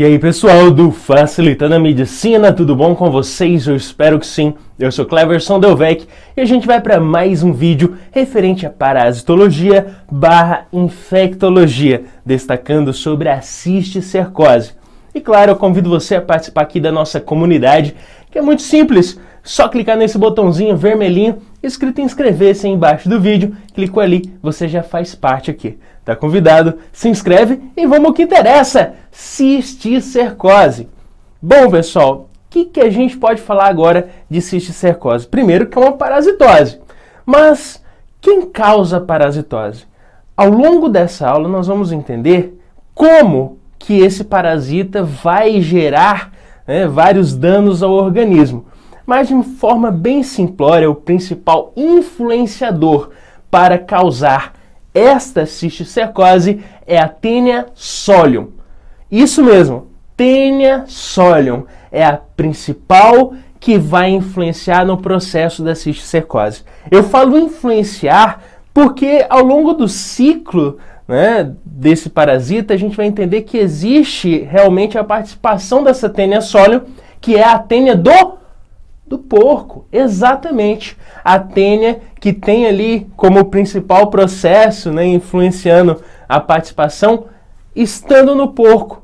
E aí pessoal do Facilitando a Medicina, tudo bom com vocês? Eu espero que sim. Eu sou Cleverson Delvec e a gente vai para mais um vídeo referente à parasitologia barra infectologia, destacando sobre a cisticercose. E claro, eu convido você a participar aqui da nossa comunidade, que é muito simples, só clicar nesse botãozinho vermelhinho escrito inscrever-se embaixo do vídeo, clico ali, você já faz parte aqui. Tá convidado? Se inscreve e vamos ao que interessa, cisticercose. Bom, pessoal, o que, que a gente pode falar agora de cisticercose? Primeiro que é uma parasitose, mas quem causa parasitose? Ao longo dessa aula nós vamos entender como que esse parasita vai gerar né, vários danos ao organismo mas de forma bem simplória, o principal influenciador para causar esta cisticercose é a tênia solium. Isso mesmo, tênia solium é a principal que vai influenciar no processo da cisticercose. Eu falo influenciar porque ao longo do ciclo né, desse parasita, a gente vai entender que existe realmente a participação dessa tênia sólio, que é a tênia do do porco, exatamente. A tênia que tem ali como principal processo, né, influenciando a participação, estando no porco,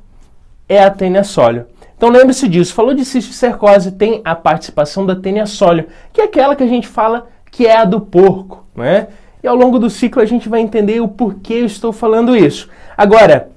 é a tênia sólio. Então lembre-se disso, falou de cisticercose, tem a participação da tênia sólio, que é aquela que a gente fala que é a do porco, né? E ao longo do ciclo a gente vai entender o porquê eu estou falando isso. Agora,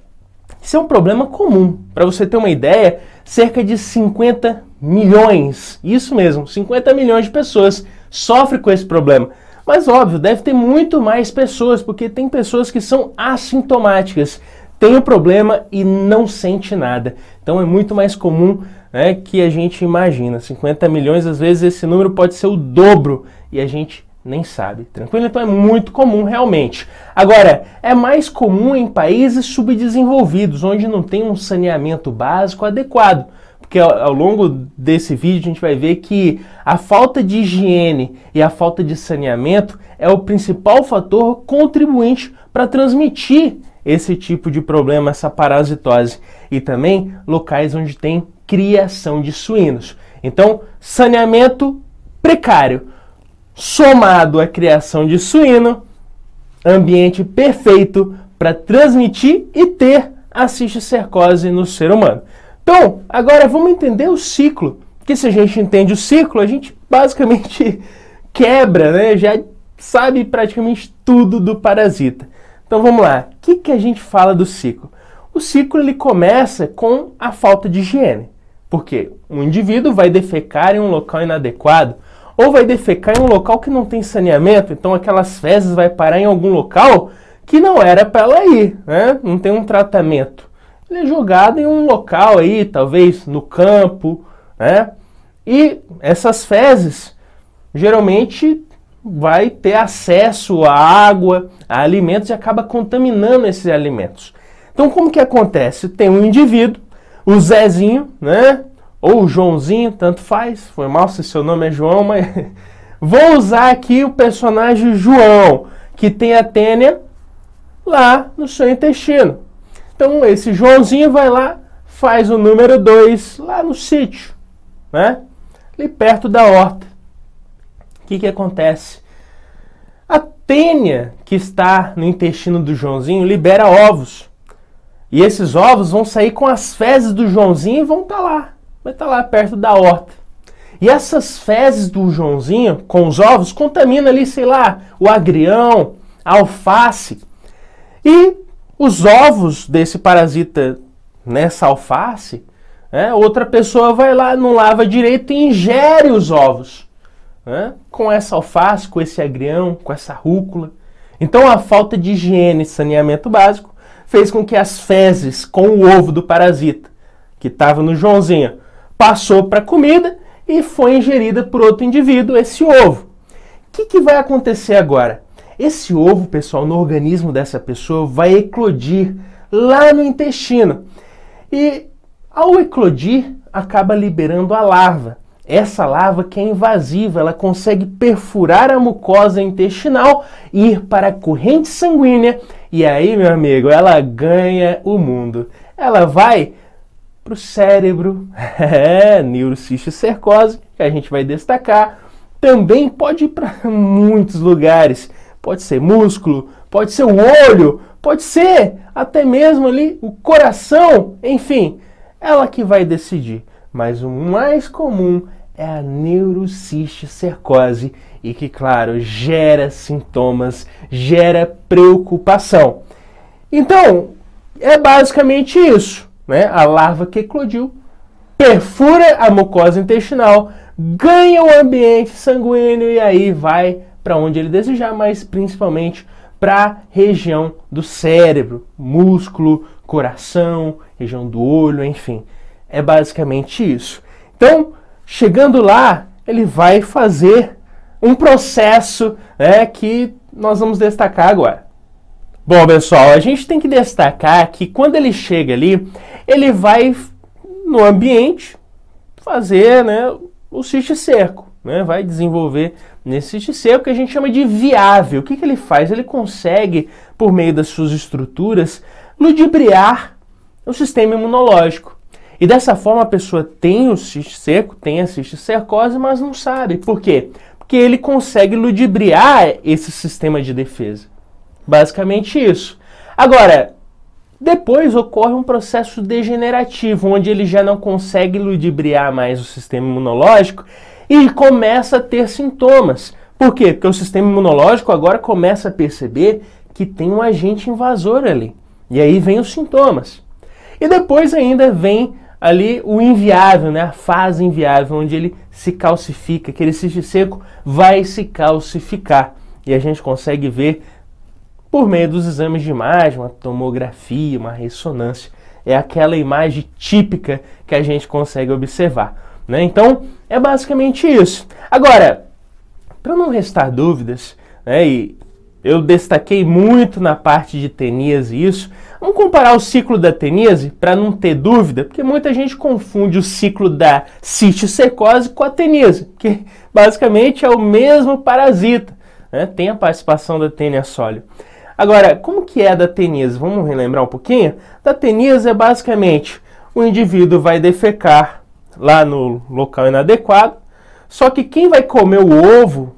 isso é um problema comum. Para você ter uma ideia, cerca de 50 milhões, isso mesmo, 50 milhões de pessoas sofrem com esse problema. Mas óbvio, deve ter muito mais pessoas, porque tem pessoas que são assintomáticas, tem o problema e não sente nada. Então é muito mais comum né, que a gente imagina. 50 milhões, às vezes esse número pode ser o dobro e a gente nem sabe, tranquilo? Então é muito comum realmente. Agora, é mais comum em países subdesenvolvidos, onde não tem um saneamento básico adequado porque ao, longo desse vídeo a gente vai ver que a falta de higiene e a falta de saneamento é o principal fator contribuinte para transmitir esse tipo de problema, essa parasitose, e também locais onde tem criação de suínos. Então, saneamento precário somado à criação de suíno, ambiente perfeito para transmitir e ter a cisticercose no ser humano. Então, agora vamos entender o ciclo. Porque se a gente entende o ciclo, a gente basicamente quebra, né? Já sabe praticamente tudo do parasita. Então vamos lá. O que, que a gente fala do ciclo? O ciclo ele começa com a falta de higiene. Porque um indivíduo vai defecar em um local inadequado ou vai defecar em um local que não tem saneamento, então aquelas fezes vai parar em algum local que não era para ela ir, né? Não tem um tratamento ele é jogado em um local aí, talvez no campo, né? E essas fezes geralmente vai ter acesso à água, a alimentos e acaba contaminando esses alimentos. Então como que acontece? Tem um indivíduo, o Zezinho, né? Ou o Joãozinho, tanto faz, foi mal se seu nome é João, mas vou usar aqui o personagem João, que tem a tênia lá no seu intestino. Então esse Joãozinho vai lá, faz o número 2 lá no sítio, né? Ali perto da horta. O que, que acontece? A tênia que está no intestino do Joãozinho libera ovos. E esses ovos vão sair com as fezes do Joãozinho e vão estar tá lá. Vai estar tá lá perto da horta. E essas fezes do Joãozinho, com os ovos, contamina ali, sei lá, o agrião, a alface. E os ovos desse parasita nessa alface, né? outra pessoa vai lá, não lava direito e ingere os ovos. Né? Com essa alface, com esse agrião, com essa rúcula. Então a falta de higiene e saneamento básico fez com que as fezes com o ovo do parasita, que estava no Joãozinho, passou para a comida e foi ingerida por outro indivíduo, esse ovo. O que, que vai acontecer agora? Esse ovo, pessoal, no organismo dessa pessoa vai eclodir lá no intestino. E ao eclodir, acaba liberando a larva. Essa larva que é invasiva, ela consegue perfurar a mucosa intestinal, ir para a corrente sanguínea e aí, meu amigo, ela ganha o mundo. Ela vai para o cérebro, é, neurocisticercose, que a gente vai destacar. Também pode ir para muitos lugares pode ser músculo, pode ser o olho, pode ser até mesmo ali o coração, enfim, ela que vai decidir. Mas o mais comum é a neurocisticercose e que, claro, gera sintomas, gera preocupação. Então, é basicamente isso, né? A larva que eclodiu perfura a mucosa intestinal, ganha o ambiente sanguíneo e aí vai para onde ele desejar, mas principalmente para a região do cérebro, músculo, coração, região do olho, enfim. É basicamente isso. Então, chegando lá, ele vai fazer um processo né, que nós vamos destacar agora. Bom, pessoal, a gente tem que destacar que quando ele chega ali, ele vai no ambiente fazer né, o cisticerco né, vai desenvolver nesse sistema que a gente chama de viável. O que, que ele faz? Ele consegue, por meio das suas estruturas, ludibriar o sistema imunológico. E dessa forma a pessoa tem o cisto seco, tem a cisticercose, mas não sabe. Por quê? Porque ele consegue ludibriar esse sistema de defesa. Basicamente isso. Agora, depois ocorre um processo degenerativo, onde ele já não consegue ludibriar mais o sistema imunológico e começa a ter sintomas. Por quê? Porque o sistema imunológico agora começa a perceber que tem um agente invasor ali. E aí vem os sintomas. E depois ainda vem ali o inviável, né? a fase inviável, onde ele se calcifica, aquele cisto seco vai se calcificar. E a gente consegue ver por meio dos exames de imagem, uma tomografia, uma ressonância. É aquela imagem típica que a gente consegue observar. Né? Então, é basicamente isso. Agora, para não restar dúvidas, né, e eu destaquei muito na parte de teníase isso, vamos comparar o ciclo da teníase para não ter dúvida, porque muita gente confunde o ciclo da cisticercose com a teníase, que basicamente é o mesmo parasita, né? tem a participação da tênia sólida. Agora, como que é a da teníase? Vamos relembrar um pouquinho? Da teníase é basicamente o indivíduo vai defecar lá no local inadequado. Só que quem vai comer o ovo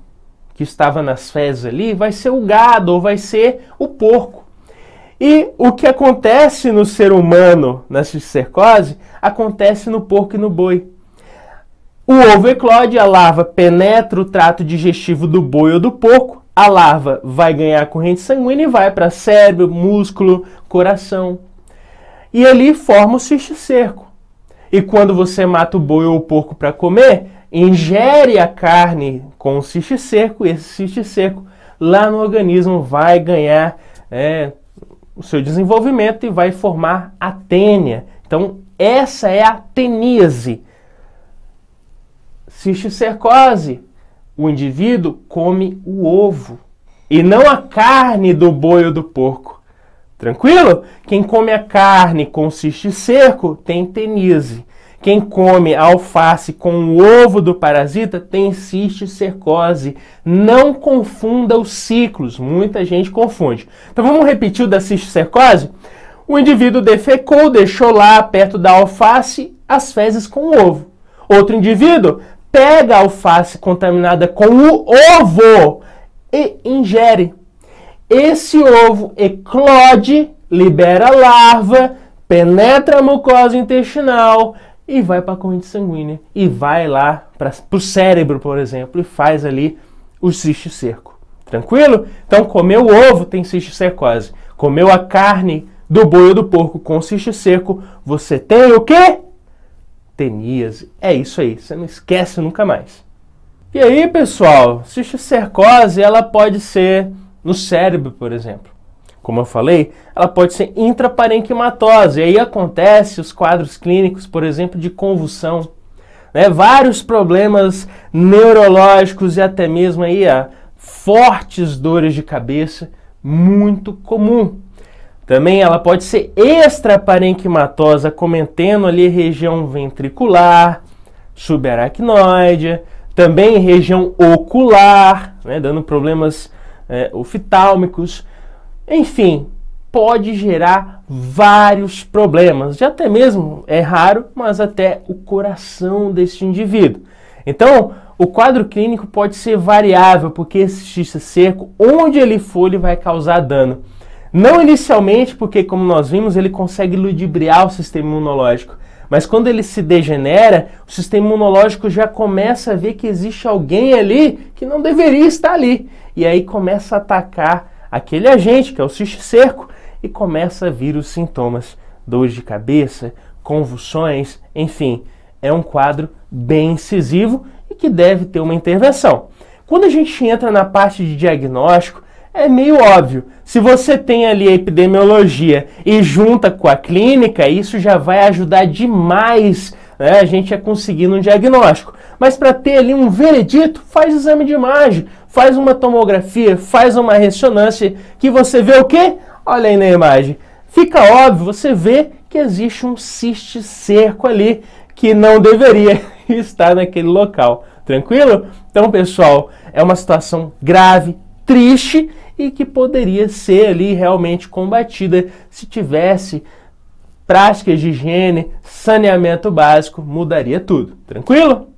que estava nas fezes ali vai ser o gado ou vai ser o porco. E o que acontece no ser humano na cisticercose acontece no porco e no boi. O ovo eclode, a larva penetra o trato digestivo do boi ou do porco, a larva vai ganhar corrente sanguínea e vai para cérebro, músculo, coração. E ali forma o cisticerco. E quando você mata o boi ou o porco para comer, ingere a carne com o ciste seco, e esse ciste seco lá no organismo vai ganhar é, o seu desenvolvimento e vai formar a tênia. Então, essa é a teníase. Cisticercose, o indivíduo come o ovo e não a carne do boi ou do porco. Tranquilo? Quem come a carne com cisto tem tenise. Quem come a alface com o ovo do parasita tem cisticercose. Não confunda os ciclos, muita gente confunde. Então vamos repetir o da cisticercose? O indivíduo defecou, deixou lá perto da alface as fezes com o ovo. Outro indivíduo pega a alface contaminada com o ovo e ingere. Esse ovo eclode, libera larva, penetra a mucosa intestinal e vai para a corrente sanguínea. E vai lá para o cérebro, por exemplo, e faz ali o cisticerco. Tranquilo? Então, comeu o ovo tem cisticercose. Comeu a carne do boi ou do porco com cisticerco, você tem o quê? Teníase. É isso aí, você não esquece nunca mais. E aí, pessoal, cisticercose ela pode ser no cérebro, por exemplo. Como eu falei, ela pode ser intraparenquimatose, e aí acontece os quadros clínicos, por exemplo, de convulsão, né? vários problemas neurológicos e até mesmo aí, ah, fortes dores de cabeça, muito comum. Também ela pode ser extraparenquimatosa, cometendo ali região ventricular, subaracnoide, também região ocular, né, dando problemas é, oftálmicos, enfim, pode gerar vários problemas. Já até mesmo é raro, mas até o coração deste indivíduo. Então, o quadro clínico pode ser variável, porque esse xista seco, onde ele for, ele vai causar dano. Não inicialmente, porque como nós vimos, ele consegue ludibriar o sistema imunológico. Mas quando ele se degenera, o sistema imunológico já começa a ver que existe alguém ali que não deveria estar ali e aí começa a atacar aquele agente, que é o cisticerco, e começa a vir os sintomas, dores de cabeça, convulsões, enfim, é um quadro bem incisivo e que deve ter uma intervenção. Quando a gente entra na parte de diagnóstico, é meio óbvio. Se você tem ali a epidemiologia e junta com a clínica, isso já vai ajudar demais né, a gente é conseguindo um diagnóstico. Mas para ter ali um veredito, faz exame de imagem, faz uma tomografia, faz uma ressonância, que você vê o quê? Olha aí na imagem. Fica óbvio, você vê que existe um ciste cerco ali que não deveria estar naquele local. Tranquilo? Então, pessoal, é uma situação grave, triste e que poderia ser ali realmente combatida se tivesse práticas de higiene, saneamento básico, mudaria tudo. Tranquilo?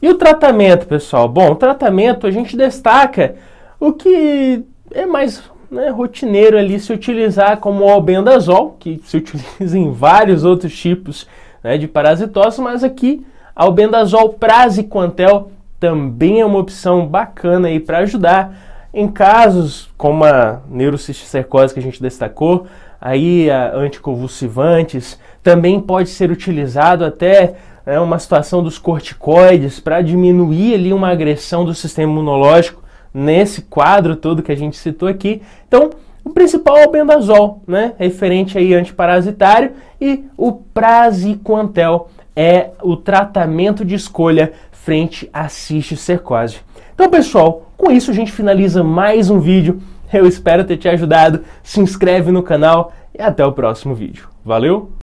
E o tratamento, pessoal? Bom, o tratamento a gente destaca o que é mais né, rotineiro ali se utilizar como o albendazol, que se utiliza em vários outros tipos né, de parasitose, mas aqui albendazol praziquantel também é uma opção bacana aí para ajudar em casos como a neurocisticercose que a gente destacou, aí anticonvulsivantes, também pode ser utilizado até né, uma situação dos corticoides para diminuir ali uma agressão do sistema imunológico nesse quadro todo que a gente citou aqui. Então, o principal é o bendazol, né? Referente aí antiparasitário e o praziquantel é o tratamento de escolha frente à cisticercose. Então, pessoal, com isso, a gente finaliza mais um vídeo. Eu espero ter te ajudado. Se inscreve no canal e até o próximo vídeo. Valeu!